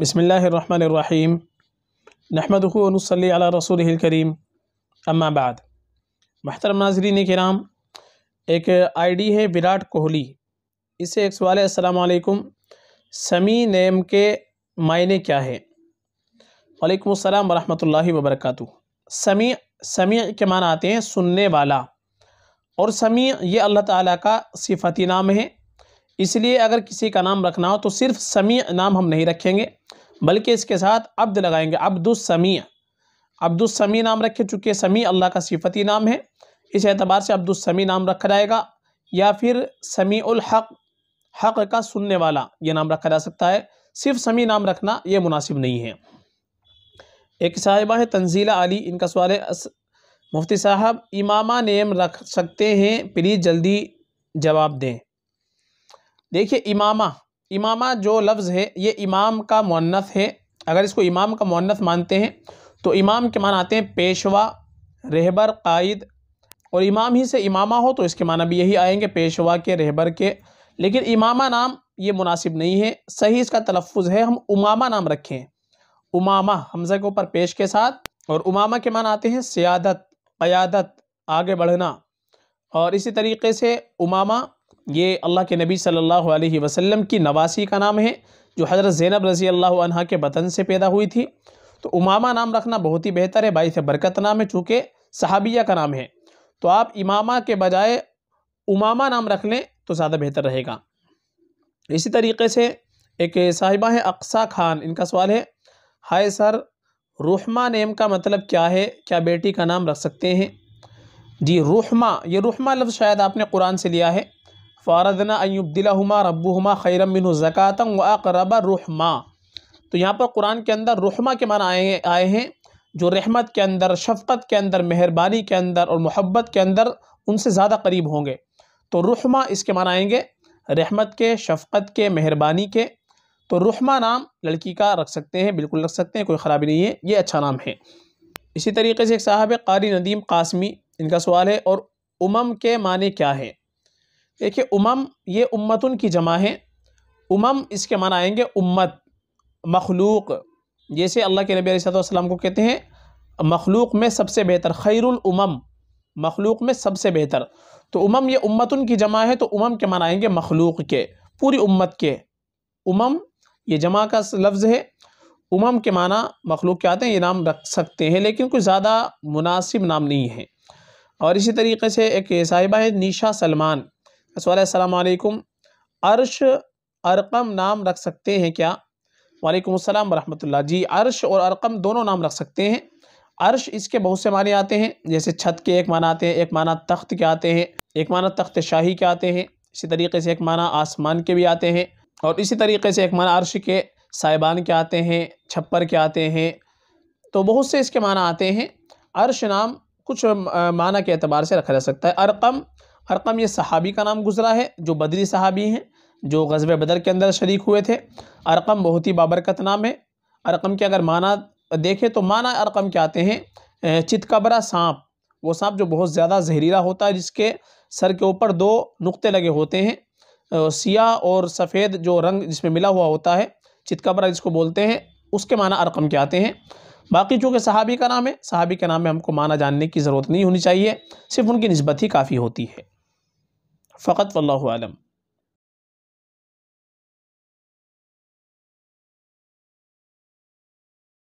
बसमीम नहमदनसली रसूल करीम अम्माबाद महतरम नाजरीन के नाम एक आईडी है विराट कोहली इसे एक सवाल है असलकुम समी नेम के मायने क्या है वालेकुम अस्सलाम वरहमतुल्लाहि वबरकatuh समी समी के माना आते हैं सुनने वाला और समी ये अल्लाह ताला का सिफती नाम है इसलिए अगर किसी का नाम रखना हो तो सिर्फ समी नाम हम नहीं रखेंगे बल्कि इसके साथ अब्द लगाएंगे अब्दुलसमी अब्दुलसमी नाम रखे चूँकि समी अल्लाह का सिफती नाम है इस एतबार से अब्दुलसमी नाम रखा जाएगा या फिर समी हक हक का सुनने वाला ये नाम रखा जा सकता है सिर्फ समी नाम रखना ये मुनासिब नहीं है एक साहिबा है तंजीला अली इनका सवाल है मुफ्ती साहब इमामा नेम रख सकते हैं प्लीज़ जल्दी जवाब दें देखिए इमामा इमामा जो लफ्ज़ है ये इमाम का मुन्नत है अगर इसको इमाम का मुन्नत मानते हैं तो इमाम के मान आते हैं पेशवा रहबर कायद और इमाम ही से इमामा हो तो इसके माना भी यही आएंगे पेशवा के रहबर के लेकिन इमामा नाम ये मुनासिब नहीं है सही इसका तलफ़ है हम उमामा नाम रखें उमामा हमजा के ऊपर पेश के साथ और उमामा के मान आते हैं सियादत क़्यादत आगे बढ़ना और इसी तरीके से उमामा ये अल्लाह के नबी सल्लल्लाहु अलैहि वसल्लम की नवासी का नाम है जो हज़रत ज़ैनब रज़ी अल्लाह अनहा के बतन से पैदा हुई थी तो उमामा नाम रखना बहुत ही बेहतर है बाईस बरकत नाम है चूँकि सहाबिया का नाम है तो आप इमामा के बजाय उमामा नाम रख लें तो ज़्यादा बेहतर रहेगा इसी तरीके से एक साहिबा है अक्सा खान इनका सवाल है हाय सर रुहमा नेम का मतलब क्या है क्या बेटी का नाम रख सकते हैं जी रुहमा ये रुहमा लफ्ज़ शायद आपने कुरान से लिया है फ़ारदना अयुबदिलहुमा रबूमा खैरम बिन ज़क़ातम व अकरबा रहमा तो यहाँ पर कुरान के अंदर रहमा के माना आए आए हैं जो रहमत के अंदर शफ़क़त के अंदर मेहरबानी के अंदर और मोहब्बत के अंदर उनसे ज़्यादा करीब होंगे तो रहमा इसके माना आएंगे रहमत के शफ़क़त के मेहरबानी के तो रहमा नाम लड़की का रख सकते हैं बिल्कुल रख सकते हैं कोई ख़राबी नहीं है ये अच्छा नाम है इसी तरीके से एक साहब कारी नदीम कासमी इनका सवाल है और उमम के माने क्या है देखिए उमम ये उम्मत की जमा है उमम इसके माना आएंगे उम्मत मखलूक जैसे अल्लाह के नबी सलाम को कहते हैं मखलूक में सबसे बेहतर खैरुल उमम मखलूक में सबसे बेहतर तो उमम ये उम्मत की जमा है तो उमम के माना आएंगे मखलूक के पूरी उम्मत के उमम ये जमा का लफ्ज़ है उमम के माना मखलूक के आते हैं ये नाम रख सकते हैं लेकिन कुछ ज़्यादा मुनासिब नाम नहीं है और इसी तरीके से एक साहिबा है निशा सलमान असलकुम अर्श अरकम नाम रख सकते हैं क्या वालेकुम अस्सलाम वरहमतुल्लाह जी अर्श और अरकम दोनों नाम रख सकते हैं अर्श इसके बहुत से माने आते हैं जैसे छत के एक माना आते हैं एक माना तख्त के आते हैं एक माना तख्त शाही के आते हैं इसी तरीके से एक माना आसमान के भी आते हैं और इसी तरीके से एक माना अर्श के साहिबान के आते हैं छप्पर के आते हैं तो बहुत से इसके माना आते हैं अर्श नाम कुछ माना के अतबार से रखा जा सकता है अरकम अरकम ये सहाबी का नाम गुजरा है जो बदरी सहाबी हैं जो गजब बदर के अंदर शरीक हुए थे अरकम बहुत ही बाबरकत नाम है अरकम के अगर माना देखें तो माना अरकम के आते हैं चितकबरा सांप वो सांप जो बहुत ज़्यादा जहरीला होता है जिसके सर के ऊपर दो नुक्ते लगे होते हैं सियाह और सफ़ेद जो रंग जिसमें मिला हुआ होता है चितकबरा जिसको बोलते हैं उसके माना अरकम के आते हैं बाकी चूँकि सहाबी का नाम है सहाबी के नाम में हमको माना जानने की ज़रूरत नहीं होनी चाहिए सिर्फ उनकी नस्बत ही काफ़ी होती है فقط والله أعلم